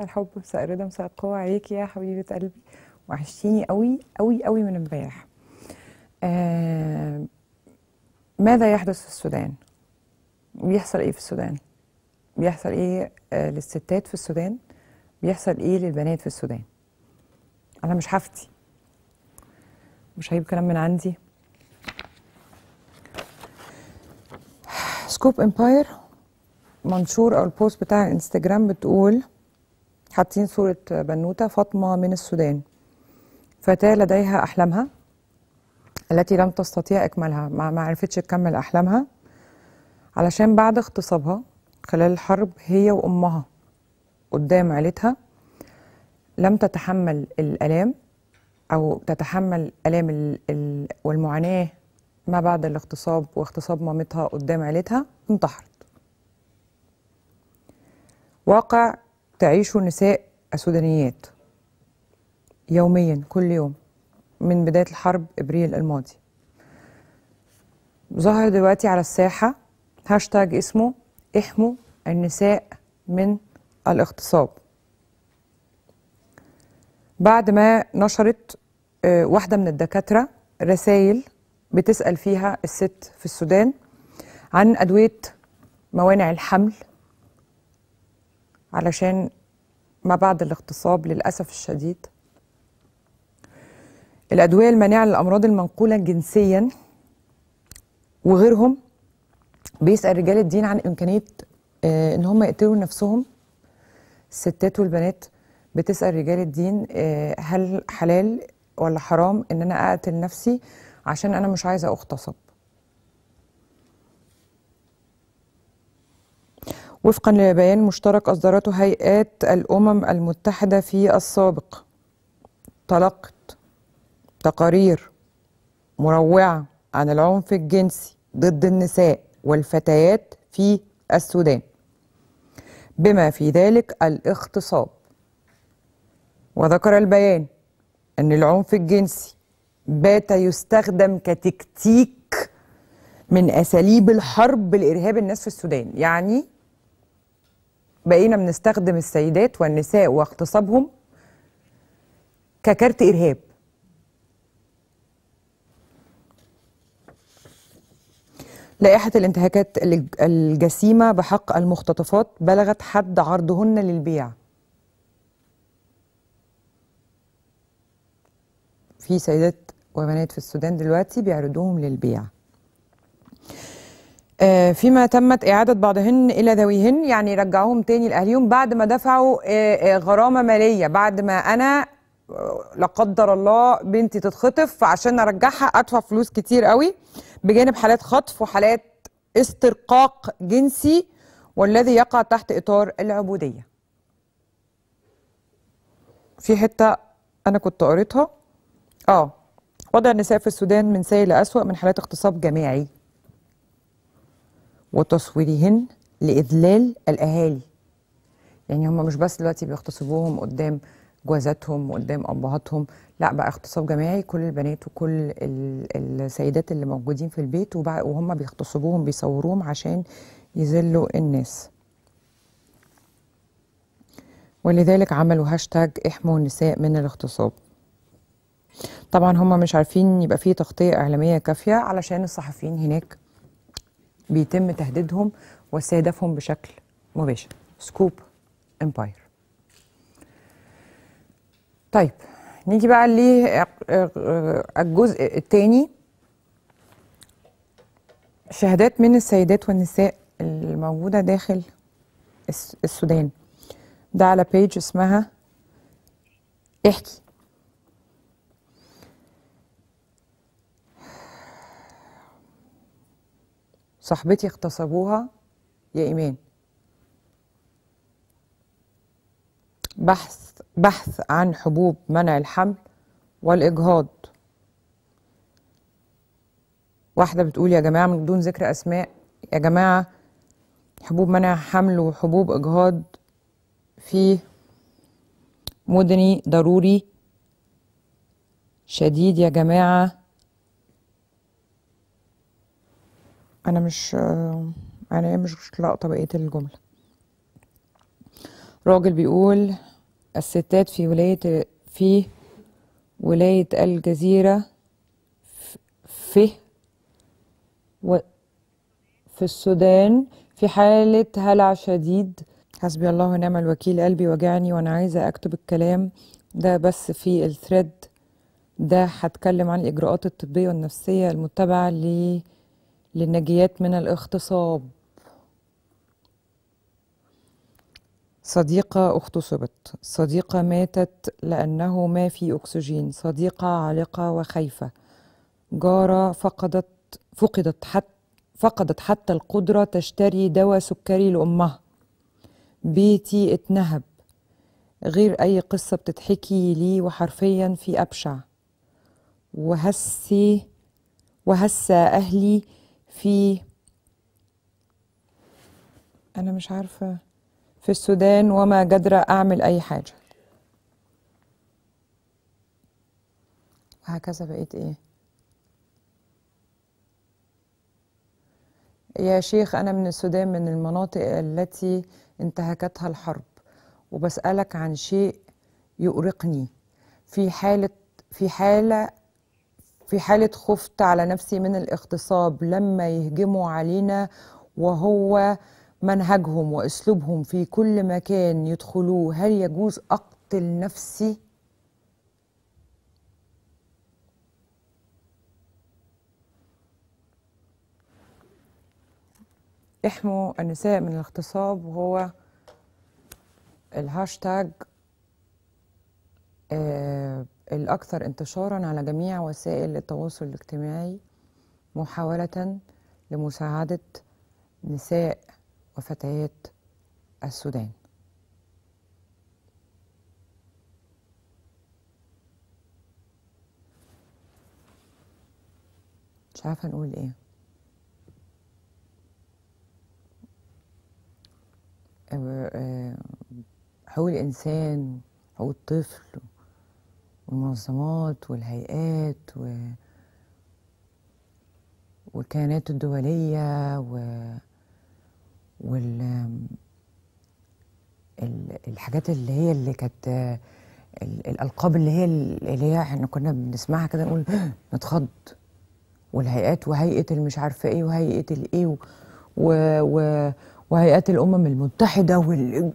الحب مساء الرضا مساء القوة عليك يا حبيبة قلبي وحشتيني قوي قوي قوي من امبارح آه ماذا يحدث في السودان بيحصل ايه في السودان بيحصل ايه آه، للستات في السودان بيحصل ايه للبنات في السودان انا مش هفتي مش هجيب كلام من عندي سكوب امباير منشور او البوست بتاع انستجرام بتقول حاطين صورة بنوتة فاطمة من السودان فتاة لديها أحلامها التي لم تستطيع إكمالها ما عرفتش تكمل أحلامها علشان بعد اغتصابها خلال الحرب هي وأمها قدام عيلتها لم تتحمل الآلام أو تتحمل آلام والمعاناة ما بعد الاغتصاب واغتصاب مامتها قدام عيلتها انتحرت واقع تعيشه نساء السودانيات يوميا كل يوم من بداية الحرب إبريل الماضي ظهر دلوقتي على الساحة هاشتاج اسمه احموا النساء من الاغتصاب بعد ما نشرت آه، واحدة من الدكاترة رسائل بتسأل فيها الست في السودان عن أدوية موانع الحمل علشان ما بعد الاغتصاب للأسف الشديد الأدوية المانعة للأمراض المنقولة جنسيا وغيرهم بيسأل رجال الدين عن إمكانية آه، إن هم يقتلوا نفسهم الستات والبنات بتسأل رجال الدين آه، هل حلال ولا حرام إن أنا أقتل نفسي عشان أنا مش عايزة أغتصب وفقا لبيان مشترك أصدرته هيئات الأمم المتحدة في السابق تلقت تقارير مروعة عن العنف الجنسي ضد النساء والفتيات في السودان بما في ذلك الاغتصاب وذكر البيان أن العنف الجنسي بات يستخدم كتكتيك من أساليب الحرب لإرهاب الناس في السودان يعني بقينا بنستخدم السيدات والنساء واغتصابهم ككارت إرهاب لائحة الانتهاكات الجسيمة بحق المختطفات بلغت حد عرضهن للبيع في سيدات وبنات في السودان دلوقتي بيعرضوهم للبيع آه، فيما تمت إعادة بعضهن إلى ذويهن يعني رجعوهم تاني لأهليهم بعد ما دفعوا آه، آه، غرامة مالية بعد ما أنا لا قدر الله بنتي تتخطف فعشان أرجعها أدفع فلوس كتير قوي بجانب حالات خطف وحالات استرقاق جنسي والذي يقع تحت إطار العبودية في حتة أنا كنت قريتها آه وضع النساء في السودان من سيء لأسوأ من حالات اغتصاب جماعي وتصويرهن لإذلال الأهالي يعني هم مش بس دلوقتي بيغتصبوهم قدام جوازاتهم وقدام امهاتهم لا بقى اغتصاب جماعي كل البنات وكل السيدات اللي موجودين في البيت وهم بيغتصبوهم بيصوروهم عشان يذلوا الناس ولذلك عملوا هاشتاج احموا النساء من الاغتصاب طبعا هم مش عارفين يبقى في تغطية إعلامية كافية علشان الصحفيين هناك بيتم تهديدهم واستهدافهم بشكل مباشر سكوب امباير طيب نيجي بقى للجزء الثاني شهادات من السيدات والنساء الموجودة داخل السودان ده على بيج اسمها احكي صاحبتي اغتصبوها يا إيمان بحث بحث عن حبوب منع الحمل والإجهاض واحدة بتقول يا جماعة من دون ذكر أسماء يا جماعة حبوب منع حمل وحبوب إجهاض في مدني ضروري شديد يا جماعة انا مش انا إيه مش لاقطه بقيه الجمله راجل بيقول الستات في ولايه في ولايه الجزيره في و في السودان في حالة هلع شديد حسبي الله ونعم الوكيل قلبي وجعني وأنا عايزة أكتب الكلام ده بس في الثريد ده هتكلم عن الإجراءات الطبية والنفسية المتبعة ليه للنجيات من الاغتصاب صديقة اغتصبت صديقة ماتت لأنه ما في أكسجين صديقة عالقة وخايفة جارة فقدت فقدت حتى فقدت حتى القدرة تشتري دواء سكري لأمها بيتي اتنهب غير أي قصة بتتحكي لي وحرفيا في أبشع وهسي وهسى أهلي في أنا مش عارفة في السودان وما قادرة أعمل أي حاجة وهكذا بقيت إيه يا شيخ أنا من السودان من المناطق التي انتهكتها الحرب وبسألك عن شيء يؤرقني في حالة في حالة في حالة خفت على نفسي من الاغتصاب لما يهجموا علينا وهو منهجهم وأسلوبهم في كل مكان يدخلوه هل يجوز أقتل نفسي؟ احموا النساء من الاغتصاب وهو الهاشتاج آه الأكثر انتشارا على جميع وسائل التواصل الاجتماعي محاولة لمساعدة نساء وفتيات السودان مش عارفة نقول ايه أه، أه، حقوق الإنسان حقوق الطفل والمنظمات والهيئات و... والكيانات الدولية و... وال الحاجات اللي هي اللي كانت الالقاب اللي هي اللي هي احنا كنا بنسمعها كده نقول نتخض والهيئات وهيئه المش عارفه ايه وهيئه الايه و... و... وهيئات الامم المتحده وال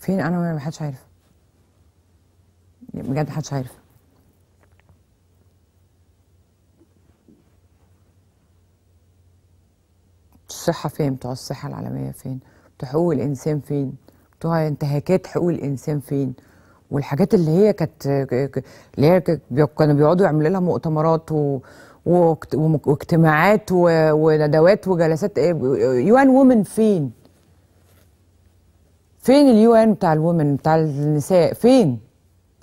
فين انا ما حدش عارف بجد محدش عارف الصحة فين بتوع الصحة العالمية فين بتوع حقوق الإنسان فين بتوع انتهاكات حقوق الإنسان فين والحاجات اللي هي كانت اللي هي كانوا بيقعدوا يعملوا لها مؤتمرات و... واجتماعات و... وندوات وجلسات إيه، يوان وومن فين؟ فين اليوان بتاع الومن بتاع النساء؟ فين؟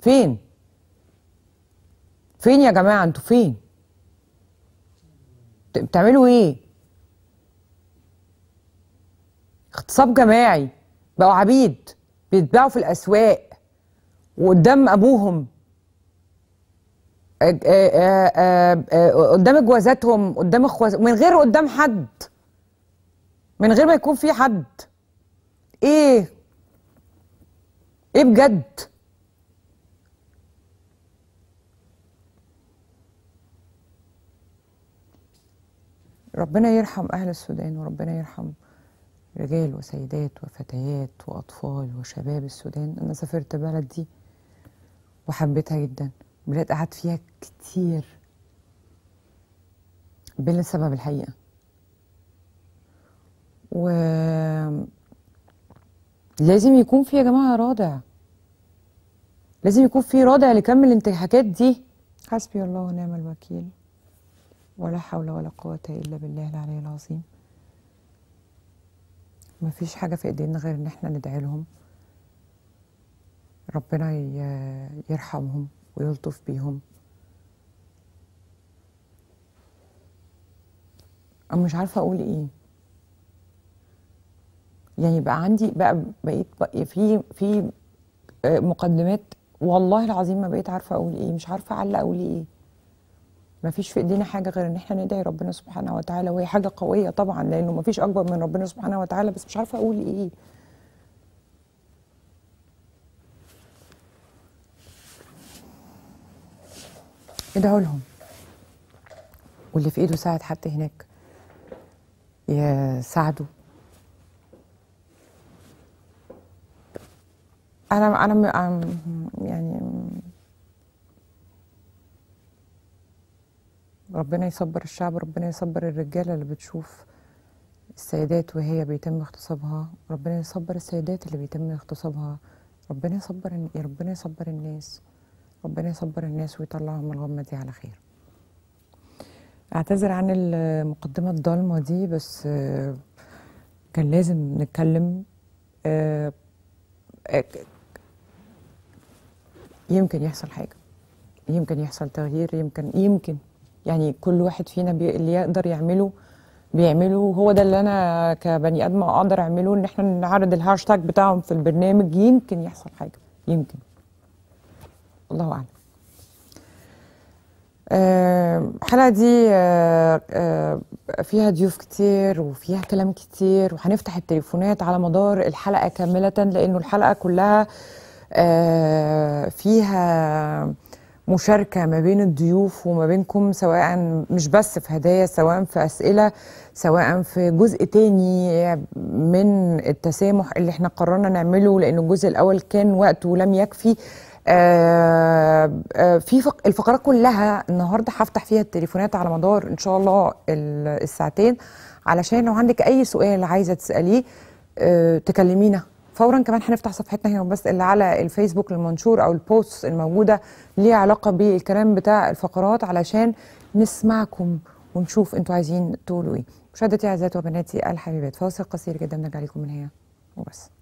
فين فين يا جماعه انتوا فين بتعملوا ايه اغتصاب جماعي بقوا عبيد بيتباعوا في الاسواق وقدام ابوهم آه، آه، آه، قدام جوازاتهم قدام اخواتهم من غير قدام حد من غير ما يكون في حد ايه ايه بجد ربنا يرحم أهل السودان وربنا يرحم رجال وسيدات وفتيات وأطفال وشباب السودان أنا سافرت بلد دي وحبيتها جدا بلاد قعدت فيها كتير بلا سبب الحقيقة و لازم يكون في يا جماعة رادع لازم يكون في رادع لكم الانتهاكات دي حسبي الله ونعم الوكيل ولا حول ولا قوة إلا بالله العلي العظيم مفيش حاجة في إيدينا غير إن إحنا ندعي لهم ربنا يرحمهم ويلطف بيهم أنا مش عارفة أقول إيه يعني بقى عندي بقى بقيت بقى في في آه، مقدمات والله العظيم ما بقيت عارفة أقول إيه مش عارفة أعلق أقول إيه ما فيش في ايدينا حاجه غير ان احنا ندعي ربنا سبحانه وتعالى وهي حاجه قويه طبعا لانه ما فيش اكبر من ربنا سبحانه وتعالى بس مش عارفه اقول ايه ادعوا لهم واللي في ايده ساعد حد هناك يساعده انا انا يعني ربنا يصبر الشعب ربنا يصبر الرجالة اللي بتشوف السيدات وهي بيتم اغتصابها ربنا يصبر السيدات اللي بيتم اغتصابها ربنا يصبر ربنا يصبر الناس ربنا يصبر الناس ويطلعهم الغمة دي على خير اعتذر عن المقدمة الضلمة دي بس كان لازم نتكلم آه، آه، يمكن يحصل حاجة يمكن يحصل تغيير يمكن يمكن يعني كل واحد فينا بي... اللي يقدر يعمله بيعمله هو ده اللي انا كبني ادم اقدر اعمله ان احنا نعرض الهاشتاج بتاعهم في البرنامج يمكن يحصل حاجه يمكن الله اعلم آه، الحلقه دي آه، آه، فيها ضيوف كتير وفيها كلام كتير وهنفتح التليفونات على مدار الحلقه كامله لانه الحلقه كلها فيها مشاركه ما بين الضيوف وما بينكم سواء مش بس في هدايا سواء في اسئله سواء في جزء تاني من التسامح اللي احنا قررنا نعمله لان الجزء الاول كان وقته لم يكفي آآ آه، آآ آه، في الفقرات كلها النهارده هفتح فيها التليفونات على مدار ان شاء الله الساعتين علشان لو عندك اي سؤال عايزه تساليه آه، تكلمينا فورا كمان هنفتح صفحتنا هنا بس اللي على الفيسبوك المنشور او البوست الموجوده ليه علاقه بالكلام بتاع الفقرات علشان نسمعكم ونشوف انتوا عايزين تقولوا ايه مشاهدتي اعزائي وبناتي الحبيبات فاصل قصير جدا نرجع لكم من هنا وبس